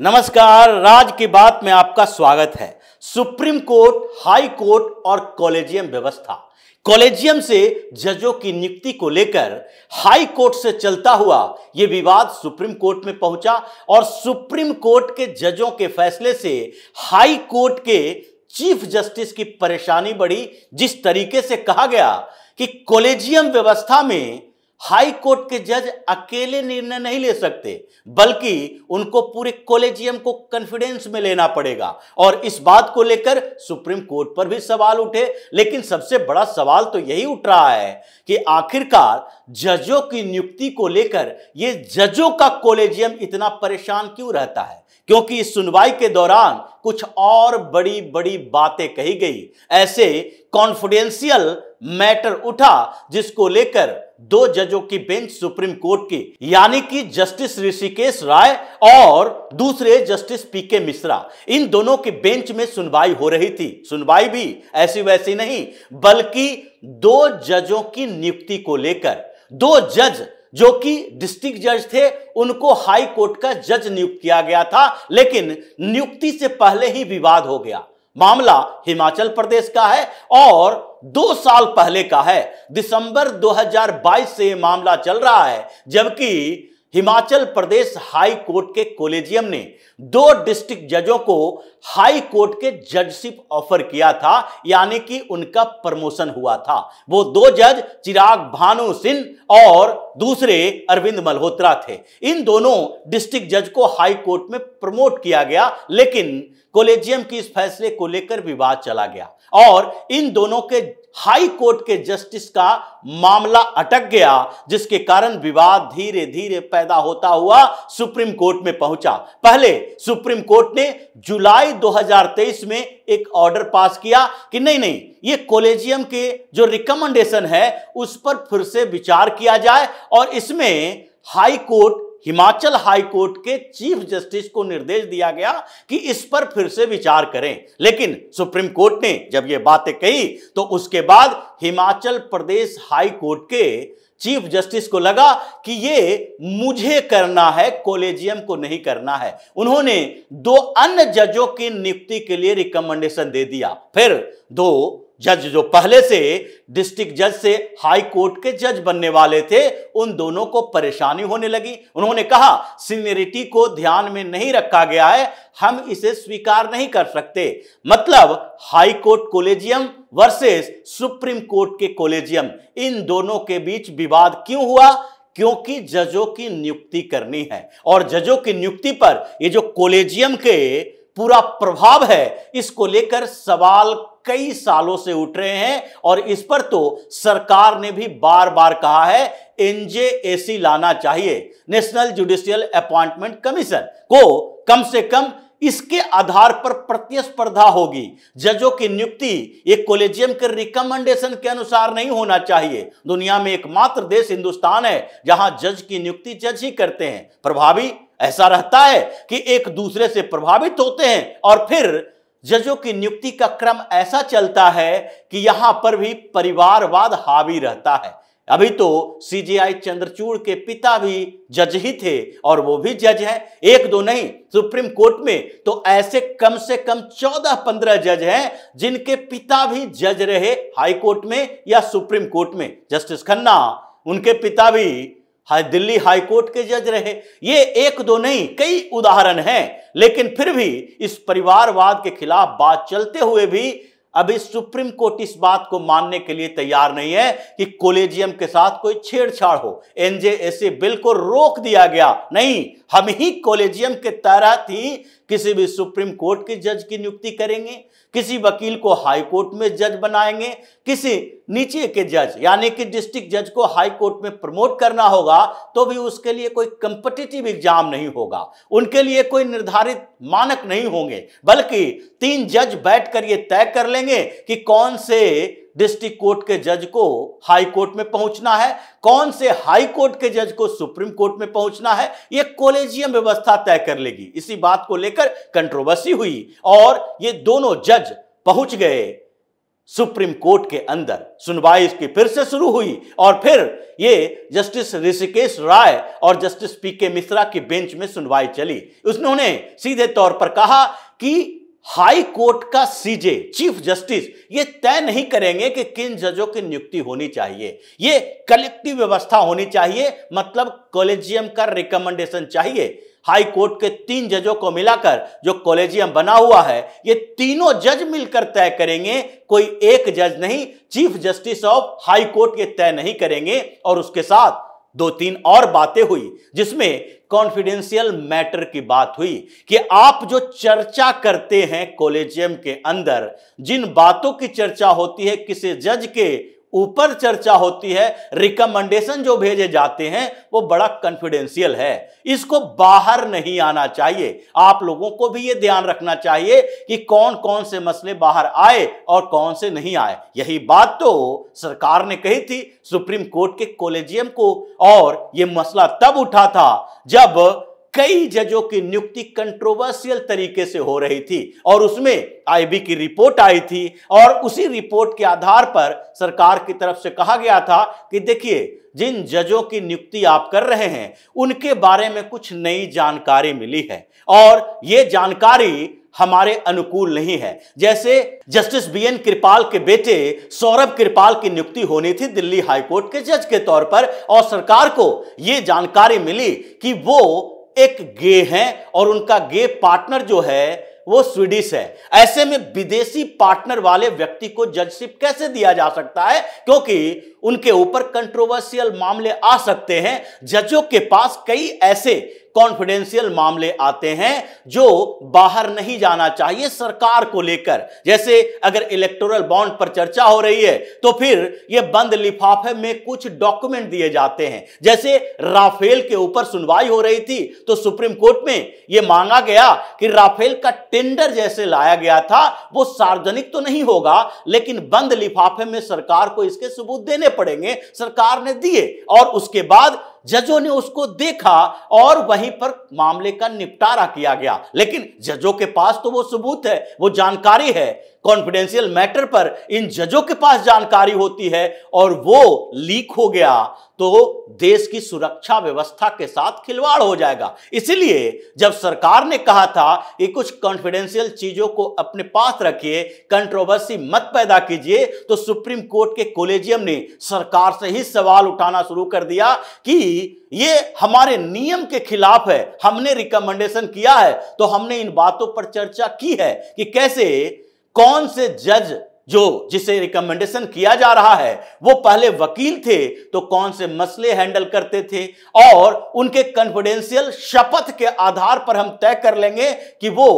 नमस्कार राज की बात में आपका स्वागत है सुप्रीम कोर्ट हाई कोर्ट और कॉलेजियम व्यवस्था कॉलेजियम से जजों की नियुक्ति को लेकर हाई कोर्ट से चलता हुआ यह विवाद सुप्रीम कोर्ट में पहुंचा और सुप्रीम कोर्ट के जजों के फैसले से हाई कोर्ट के चीफ जस्टिस की परेशानी बढ़ी जिस तरीके से कहा गया कि कॉलेजियम व्यवस्था में हाई कोर्ट के जज अकेले निर्णय नहीं ले सकते बल्कि उनको पूरे कॉलेजियम को कॉन्फिडेंस में लेना पड़ेगा और इस बात को लेकर सुप्रीम कोर्ट पर भी सवाल उठे लेकिन सबसे बड़ा सवाल तो यही उठ रहा है कि आखिरकार जजों की नियुक्ति को लेकर ये जजों का कॉलेजियम इतना परेशान क्यों रहता है क्योंकि इस सुनवाई के दौरान कुछ और बड़ी बड़ी बातें कही गई ऐसे कॉन्फिडेंशियल मैटर उठा जिसको लेकर दो जजों की बेंच सुप्रीम कोर्ट की यानी कि जस्टिस ऋषिकेश राय और दूसरे जस्टिस पीके मिश्रा इन दोनों की बेंच में सुनवाई हो रही थी सुनवाई भी ऐसी वैसी नहीं बल्कि दो जजों की नियुक्ति को लेकर दो जज जो कि डिस्ट्रिक्ट जज थे उनको हाई कोर्ट का जज नियुक्त किया गया था लेकिन नियुक्ति से पहले ही विवाद हो गया मामला हिमाचल प्रदेश का है और दो साल पहले का है दिसंबर 2022 से मामला चल रहा है जबकि हिमाचल प्रदेश हाई कोर्ट के कोलेजियम ने दो डिस्ट्रिक्ट जजों को हाई कोर्ट के जजशिप ऑफर किया था यानी कि उनका प्रमोशन हुआ था वो दो जज चिराग भानु सिंह और दूसरे अरविंद मल्होत्रा थे इन दोनों डिस्ट्रिक्ट जज को हाई कोर्ट में प्रमोट किया गया लेकिन कोलेजियम की इस फैसले को लेकर विवाद चला गया और इन दोनों के हाई कोर्ट के जस्टिस का मामला अटक गया जिसके कारण विवाद धीरे धीरे पैदा होता हुआ सुप्रीम कोर्ट में पहुंचा पहले सुप्रीम कोर्ट ने जुलाई जुलाई 2023 में एक ऑर्डर पास किया कि नहीं नहीं ये कोलेजियम के जो रिकमेंडेशन है उस पर फिर से विचार किया जाए और इसमें High Court Himachal High Court के चीफ जस्टिस को निर्देश दिया गया कि इस पर फिर से विचार करें लेकिन सुप्रीम कोर्ट ने जब ये बातें कही तो उसके बाद हिमाचल प्रदेश हाई कोर्ट के चीफ जस्टिस को लगा कि ये मुझे करना है कोलेजियम को नहीं करना है उन्होंने दो अन्य जजों की नियुक्ति के लिए रिकमेंडेशन दे दिया फिर दो जज जो पहले से डिस्ट्रिक्ट जज से हाई कोर्ट के जज बनने वाले थे उन दोनों को परेशानी होने लगी उन्होंने कहा सीनियरिटी को ध्यान में नहीं रखा गया है हम इसे स्वीकार नहीं कर सकते मतलब High Court collegium versus Supreme Court के कोलेजियम इन दोनों के बीच विवाद क्यों हुआ क्योंकि जजों की नियुक्ति करनी है और जजों की नियुक्ति पर ये जो कोलेजियम के पूरा प्रभाव है इसको लेकर सवाल कई सालों से उठ रहे हैं और इस पर तो सरकार ने भी बार बार कहा है एनजेएसी लाना चाहिए नेशनल जुडिशियल अपॉइंटमेंट कमीशन को कम से कम इसके आधार पर प्रतिस्पर्धा होगी जजों की नियुक्ति एक कोलेजियम के रिकमेंडेशन के अनुसार नहीं होना चाहिए दुनिया में एकमात्र देश हिंदुस्तान है जहां जज की नियुक्ति जज ही करते हैं प्रभावी ऐसा रहता है कि एक दूसरे से प्रभावित होते हैं और फिर जजों की नियुक्ति का क्रम ऐसा चलता है कि यहां पर भी परिवारवाद हावी रहता है अभी तो सीजीआई चंद्रचूड़ के पिता भी जज ही थे और वो भी जज हैं एक दो नहीं सुप्रीम कोर्ट में तो ऐसे कम से कम चौदह पंद्रह जज हैं जिनके पिता भी जज रहे हाई कोर्ट में या सुप्रीम कोर्ट में जस्टिस खन्ना उनके पिता भी हाँ दिल्ली हाई कोर्ट के जज रहे ये एक दो नहीं कई उदाहरण हैं लेकिन फिर भी इस परिवारवाद के खिलाफ बात चलते हुए भी अभी सुप्रीम कोर्ट इस बात को मानने के लिए तैयार नहीं है कि कोलेजियम के साथ कोई छेड़छाड़ हो एनजेएसए बिल को रोक दिया गया नहीं हम ही कोलेजियम के तहत ही किसी भी सुप्रीम कोर्ट के जज की नियुक्ति करेंगे किसी वकील को हाई कोर्ट में जज बनाएंगे किसी नीचे के जज यानी कि डिस्ट्रिक्ट जज को हाई कोर्ट में प्रमोट करना होगा तो भी उसके लिए कोई कंपटिटिव एग्जाम नहीं होगा उनके लिए कोई निर्धारित मानक नहीं होंगे बल्कि तीन जज बैठकर ये तय कर लेंगे कि कौन से डिस्ट्रिक्ट कोर्ट के जज को हाई कोर्ट में पहुंचना है कौन से हाई कोर्ट के जज को सुप्रीम कोर्ट में पहुंचना है यह कोलेजियम व्यवस्था तय कर लेगी इसी बात को लेकर कंट्रोवर्सी हुई और ये दोनों जज पहुंच गए सुप्रीम कोर्ट के अंदर सुनवाई इसकी फिर से शुरू हुई और फिर ये जस्टिस ऋषिकेश राय और जस्टिस पी के मिश्रा की बेंच में सुनवाई चली उन्होंने सीधे तौर पर कहा कि हाई कोर्ट का सीजे चीफ जस्टिस ये तय नहीं करेंगे कि किन जजों की नियुक्ति होनी चाहिए ये कलेक्टिव व्यवस्था होनी चाहिए मतलब कॉलेजियम का रिकमेंडेशन चाहिए हाई कोर्ट के तीन जजों को मिलाकर जो कॉलेजियम बना हुआ है ये तीनों जज मिलकर तय करेंगे कोई एक जज नहीं Chief Justice of High Court ये तय नहीं करेंगे और उसके साथ दो तीन और बातें हुई जिसमें कॉन्फिडेंशियल मैटर की बात हुई कि आप जो चर्चा करते हैं कॉलेजियम के अंदर जिन बातों की चर्चा होती है किसी जज के ऊपर चर्चा होती है रिकमेंडेशन जो भेजे जाते हैं वो बड़ा कॉन्फिडेंशियल है इसको बाहर नहीं आना चाहिए आप लोगों को भी ये ध्यान रखना चाहिए कि कौन कौन से मसले बाहर आए और कौन से नहीं आए यही बात तो सरकार ने कही थी सुप्रीम कोर्ट के कोलेजियम को और ये मसला तब उठा था जब कई जजों की नियुक्ति कंट्रोवर्शियल तरीके से हो रही थी और उसमें आईबी की रिपोर्ट आई थी और उसी रिपोर्ट के आधार पर सरकार की तरफ से कहा गया था कि देखिए जिन जजों की नियुक्ति आप कर रहे हैं उनके बारे में कुछ नई जानकारी मिली है और ये जानकारी हमारे अनुकूल नहीं है जैसे जस्टिस बी एन कृपाल के बेटे सौरभ कृपाल की नियुक्ति होनी थी दिल्ली हाईकोर्ट के जज के तौर पर और सरकार को यह जानकारी मिली कि वो एक गे हैं और उनका गे पार्टनर जो है वो स्वीडिश है ऐसे में विदेशी पार्टनर वाले व्यक्ति को जजशिप कैसे दिया जा सकता है क्योंकि उनके ऊपर कंट्रोवर्शियल मामले आ सकते हैं जजों के पास कई ऐसे कॉन्फिडेंशियल मामले आते हैं जो बाहर नहीं जाना चाहिए सरकार को लेकर जैसे अगर इलेक्टोरल बॉन्ड पर चर्चा हो रही है तो फिर यह बंद लिफाफे में कुछ डॉक्यूमेंट दिए जाते हैं जैसे राफेल के ऊपर सुनवाई हो रही थी तो सुप्रीम कोर्ट में यह मांगा गया कि राफेल का टेंडर जैसे लाया गया था वो सार्वजनिक तो नहीं होगा लेकिन बंद लिफाफे में सरकार को इसके सबूत देने पड़ेंगे सरकार ने दिए और उसके बाद जजों ने उसको देखा और वहीं पर मामले का निपटारा किया गया लेकिन जजों के पास तो वो सबूत है वो जानकारी है कॉन्फिडेंशियल मैटर पर इन जजों के पास जानकारी होती है और वो लीक हो गया तो देश की सुरक्षा व्यवस्था के साथ खिलवाड़ हो जाएगा इसलिए जब सरकार ने कहा था कि कुछ कॉन्फिडेंशियल चीजों को अपने पास रखिए कंट्रोवर्सी मत पैदा कीजिए तो सुप्रीम कोर्ट के कोलेजियम ने सरकार से ही सवाल उठाना शुरू कर दिया कि ये हमारे नियम के खिलाफ है हमने रिकमेंडेशन किया है तो हमने इन बातों पर चर्चा की है कि कैसे कौन से जज जो जिसे रिकमेंडेशन किया जा रहा है वो पहले वकील थे तो कौन से मसले हैंडल करते थे और उनके कॉन्फिडेंशियल शपथ के आधार पर हम तय कर लेंगे कि वो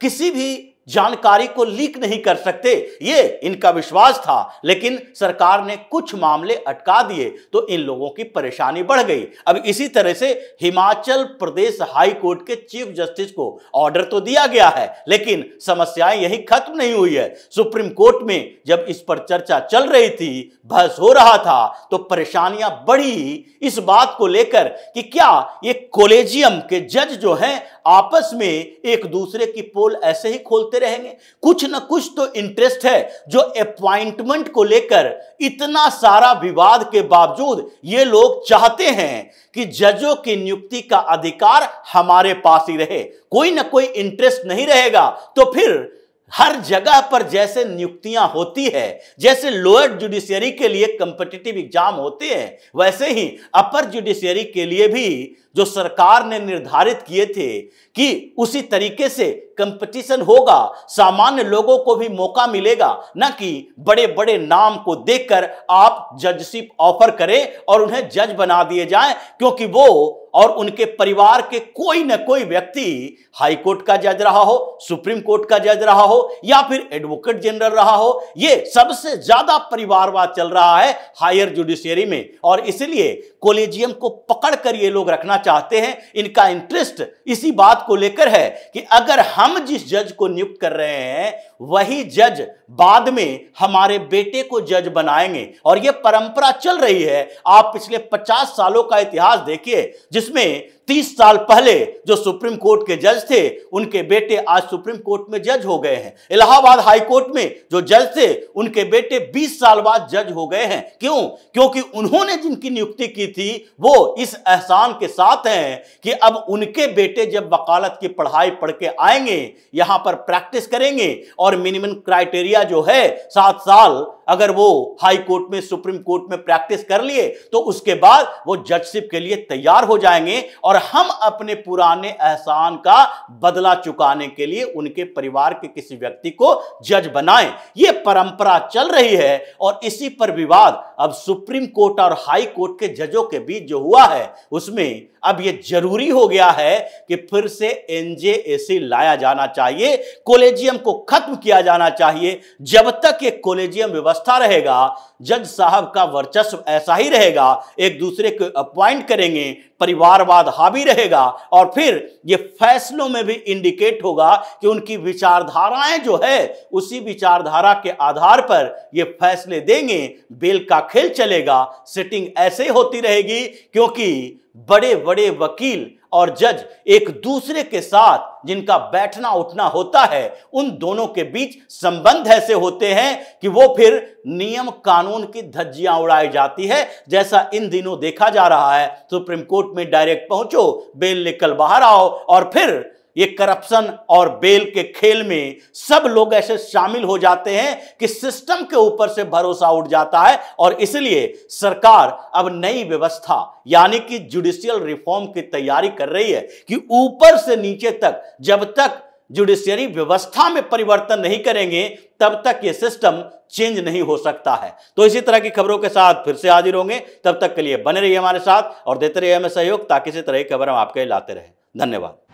किसी भी जानकारी को लीक नहीं कर सकते ये इनका विश्वास था लेकिन सरकार ने कुछ मामले अटका दिए तो इन लोगों की परेशानी बढ़ गई अब इसी तरह से हिमाचल प्रदेश हाई कोर्ट के चीफ जस्टिस को ऑर्डर तो दिया गया है लेकिन समस्याएं यही खत्म नहीं हुई है सुप्रीम कोर्ट में जब इस पर चर्चा चल रही थी बहस हो रहा था तो परेशानियां बढ़ी इस बात को लेकर कि क्या ये कोलेजियम के जज जो हैं आपस में एक दूसरे की पोल ऐसे ही खोलते करते रहेंगे कुछ ना कुछ तो इंटरेस्ट है जो अपॉइंटमेंट को लेकर इतना सारा विवाद के बावजूद ये लोग चाहते हैं कि जजों की नियुक्ति का अधिकार हमारे पास ही रहे कोई ना कोई इंटरेस्ट नहीं रहेगा तो फिर हर जगह पर जैसे नियुक्तियां होती है जैसे लोअर जुडिशियरी के लिए कंपिटेटिव एग्जाम होते हैं वैसे ही अपर जुडिशियरी के लिए भी जो सरकार ने निर्धारित किए थे कि उसी तरीके से कंपटीशन होगा सामान्य लोगों को भी मौका मिलेगा न कि बड़े बड़े नाम को देखकर आप जजशिप ऑफर करें और उन्हें जज बना दिए जाए क्योंकि वो और उनके परिवार के कोई ना कोई व्यक्ति हाई कोर्ट का जज रहा हो सुप्रीम कोर्ट का जज रहा हो या फिर एडवोकेट जनरल रहा हो ये सबसे ज्यादा परिवारवाद चल रहा है हायर जुडिशियरी में और इसलिए कोलेजियम को पकड़ कर ये लोग रखना चाहते हैं इनका इंटरेस्ट इसी बात को लेकर है कि अगर हम हम जिस जज को नियुक्त कर रहे हैं वही जज बाद में हमारे बेटे को जज बनाएंगे और यह परंपरा चल रही है आप पिछले 50 सालों का इतिहास देखिए जिसमें 30 साल पहले जो सुप्रीम कोर्ट के जज थे उनके बेटे आज सुप्रीम कोर्ट में जज हो गए हैं इलाहाबाद हाई कोर्ट में जो जज थे उनके बेटे 20 साल बाद जज हो गए हैं क्यों क्योंकि उन्होंने जिनकी नियुक्ति की थी वो इस एहसान के साथ हैं कि अब उनके बेटे जब वकालत की पढ़ाई पढ़ के आएंगे यहां पर प्रैक्टिस करेंगे और मिनिमम क्राइटेरिया जो है सात साल अगर वो हाई कोर्ट में सुप्रीम कोर्ट में प्रैक्टिस कर लिए तो उसके बाद वो जजशिप के लिए तैयार हो जाएंगे और हम अपने पुराने एहसान का बदला चुकाने के लिए उनके परिवार के किसी व्यक्ति को जज बनाएं ये परंपरा चल रही है और इसी पर विवाद अब सुप्रीम कोर्ट और हाई कोर्ट के जजों के बीच जो हुआ है उसमें अब ये जरूरी हो गया है कि फिर से एनजेएसी लाया जाना चाहिए कोलेजियम को खत्म किया जाना चाहिए जब तक ये कोलेजियम व्यवस्था व्यवस्था रहेगा जज साहब का वर्चस्व ऐसा ही रहेगा एक दूसरे को अपॉइंट करेंगे परिवारवाद हावी रहेगा और फिर ये फैसलों में भी इंडिकेट होगा कि उनकी विचारधाराएं जो है उसी विचारधारा के आधार पर ये फैसले देंगे बेल का खेल चलेगा सिटिंग ऐसे होती रहेगी क्योंकि बड़े बड़े वकील और जज एक दूसरे के साथ जिनका बैठना उठना होता है उन दोनों के बीच संबंध ऐसे होते हैं कि वो फिर नियम कानून की धज्जियां उड़ाई जाती है जैसा इन दिनों देखा जा रहा है सुप्रीम कोर्ट में डायरेक्ट पहुंचो बेल निकल बाहर आओ और फिर ये करप्शन और बेल के खेल में सब लोग ऐसे शामिल हो जाते हैं कि सिस्टम के ऊपर से भरोसा उठ जाता है और इसलिए सरकार अब नई व्यवस्था यानी कि जुडिशियल रिफॉर्म की तैयारी कर रही है कि ऊपर से नीचे तक जब तक जुडिशियरी व्यवस्था में परिवर्तन नहीं करेंगे तब तक ये सिस्टम चेंज नहीं हो सकता है तो इसी तरह की खबरों के साथ फिर से हाजिर होंगे तब तक के लिए बने रहिए हमारे साथ और देते रहिए हमें सहयोग ताकि इसी तरह की खबर हम आपके लाते रहे धन्यवाद